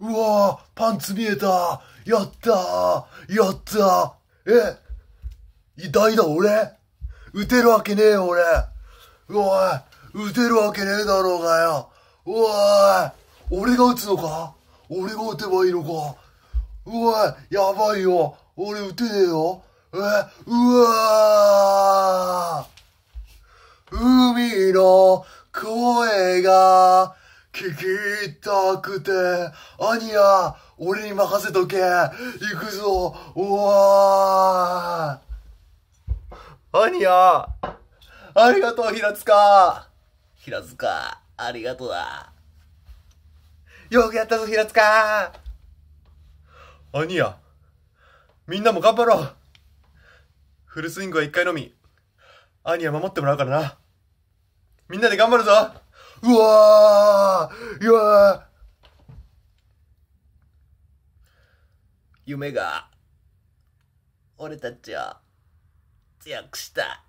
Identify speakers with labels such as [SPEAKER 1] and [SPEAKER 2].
[SPEAKER 1] うわーパンツ見えたやったーやったーえいだ俺打てるわけねえよ、俺おい打てるわけねえだろうがよおい俺が打つのか俺が打てばいいのかおいやばいよ俺打てねえよえうわー海の声が聞きたくて、アニ俺に任せとけ、行くぞ、おわ
[SPEAKER 2] ーアニありがとう、平塚平塚、ありがとうだ。よくやったぞ、平塚
[SPEAKER 3] アニみんなも頑張ろうフルスイングは一回のみ、アニ守ってもらうからな。みんなで頑張るぞ
[SPEAKER 1] うわーうわー
[SPEAKER 2] 夢が、俺たちを強くした。